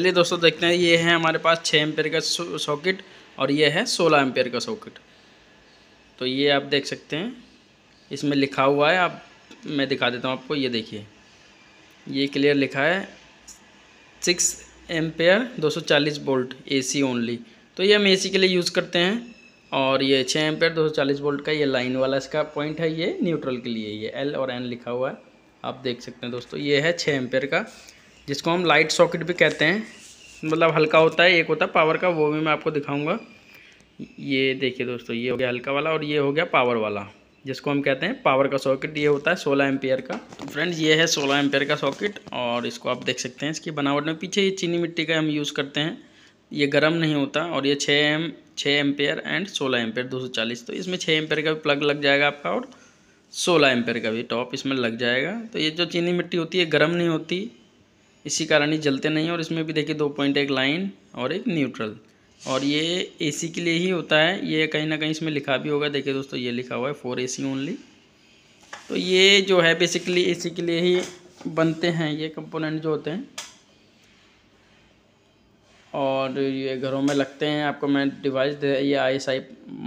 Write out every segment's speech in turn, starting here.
चलिए दोस्तों देखते हैं ये है हमारे पास छः एम्पेयर का सॉकेट और ये है सोलह एम्पेयर का सॉकेट तो ये आप देख सकते हैं इसमें लिखा हुआ है आप मैं दिखा देता हूँ आपको ये देखिए ये क्लियर लिखा है six ampere volt A C only तो ये हम सी के लिए यूज़ करते हैं और ये छः एम्पेयर चालीस बोल्ट का ये लाइन वाला इसका पॉइंट है ये न्यूट्रल के लिए ये एल और एन लिखा हुआ है आप देख सकते हैं दोस्तों ये है छः एम्पेयर का जिसको हम लाइट सॉकेट भी कहते हैं मतलब हल्का होता है एक होता है पावर का वो भी मैं आपको दिखाऊंगा ये देखिए दोस्तों ये हो गया हल्का वाला और ये हो गया पावर वाला जिसको हम कहते हैं पावर का सॉकेट ये होता है सोलह एम्पेयर का तो फ्रेंड्स ये है सोलह एम्पेयर का सॉकेट और इसको आप देख सकते हैं इसकी बनावट में पीछे ये चीनी मिट्टी का हम यूज़ करते हैं ये गर्म नहीं होता और ये छः एम छः एम्पेयर एंड सोलह एम्पेयर दो सौ चालीस तो इसमें छः एम्पेयर का भी प्लग लग जाएगा आपका और सोलह एम्पेयर का भी टॉप इसमें लग जाएगा तो ये जो चीनी मिट्टी होती है गर्म नहीं होती इसी कारण ही जलते नहीं और इसमें भी देखिए दो पॉइंट एक लाइन और एक न्यूट्रल और ये एसी के लिए ही होता है ये कहीं ना कहीं इसमें लिखा भी होगा देखिए दोस्तों ये लिखा हुआ है फोर एसी ओनली तो ये जो है बेसिकली एसी के लिए ही बनते हैं ये कंपोनेंट जो होते हैं और ये घरों में लगते हैं आपको मैं डिवाइस दे ये आई एस आई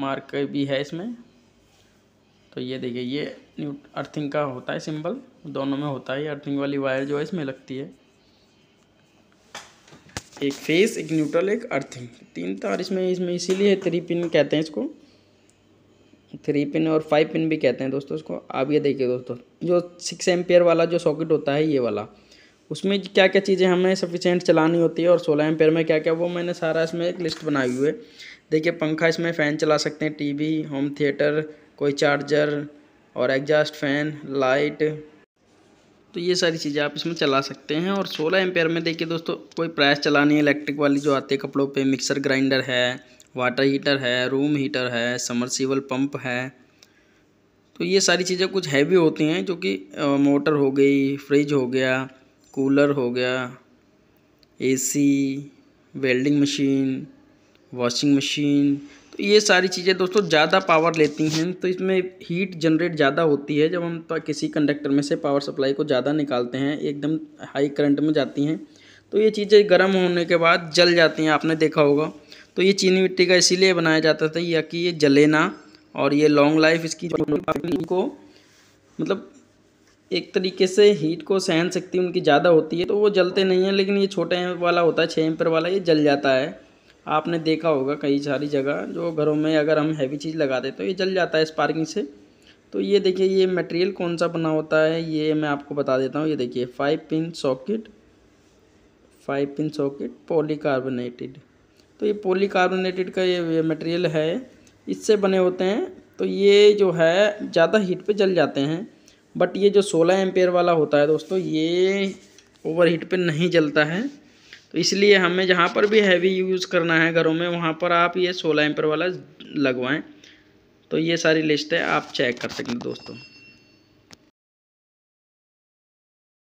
मार्क भी है इसमें तो ये देखिए ये न्यू अर्थिंग का होता है सिंबल दोनों में होता है अर्थिंग वाली वायर जो है इसमें लगती है एक फेस एक न्यूट्रल एक अर्थिंग तीन तार तो इसमें इसमें इसीलिए थ्री पिन कहते हैं इसको थ्री पिन और फाइव पिन भी कहते हैं दोस्तों इसको आप ये देखिए दोस्तों जो सिक्स एम्पेयर वाला जो सॉकेट होता है ये वाला उसमें क्या क्या चीज़ें हमें सफिशेंट चलानी होती है और सोलह एम्पेयर में क्या क्या वो मैंने सारा इसमें एक लिस्ट बनाई हुई है देखिए पंखा इसमें फ़ैन चला सकते हैं टी होम थिएटर कोई चार्जर और एग्जास्ट फैन लाइट तो ये सारी चीज़ें आप इसमें चला सकते हैं और सोलह एम्पेयर में देखिए दोस्तों कोई प्रेस चलानी है इलेक्ट्रिक वाली जो आती है कपड़ों पे मिक्सर ग्राइंडर है वाटर हीटर है रूम हीटर है समरसीबल पंप है तो ये सारी चीज़ें कुछ हैवी होती हैं जो कि मोटर हो गई फ्रिज हो गया कूलर हो गया AC welding machine washing machine तो ये सारी चीज़ें दोस्तों ज़्यादा पावर लेती हैं तो इसमें हीट जनरेट ज़्यादा होती है जब हम किसी कंडक्टर में से पावर सप्लाई को ज़्यादा निकालते हैं एकदम हाई करंट में जाती हैं तो ये चीज़ें गर्म होने के बाद जल जाती हैं आपने देखा होगा तो ये चीनी मिट्टी का इसीलिए बनाया जाता था या कि ये जले ना और ये लॉन्ग लाइफ इसकी को मतलब एक तरीके से हीट को सहन शक्ति उनकी ज़्यादा होती है तो वो जलते नहीं हैं लेकिन ये छोटे वाला होता है छः एम्पर वाला ये जल जाता है आपने देखा होगा कई सारी जगह जो घरों में अगर हम हैवी चीज़ लगा दें तो ये जल जाता है स्पार्किंग से तो ये देखिए ये मटेरियल कौन सा बना होता है ये मैं आपको बता देता हूँ ये देखिए five pin socket five pin socket polycarbonated तो ये पॉलीकार्बोनेटेड का ये, ये मटेरियल है इससे बने होते हैं तो ये जो है ज़्यादा हीट पे जल जाते हैं बट ये जो सोलह एम्पेयर वाला होता है दोस्तों ये ओवर हीट पर नहीं जलता है तो इसलिए हमें जहाँ पर भी हैवी यूज़ करना है घरों में वहाँ पर आप ये सोलह एम्पर वाला लगवाएं तो ये सारी लिस्ट है आप चेक कर सकते हैं दोस्तों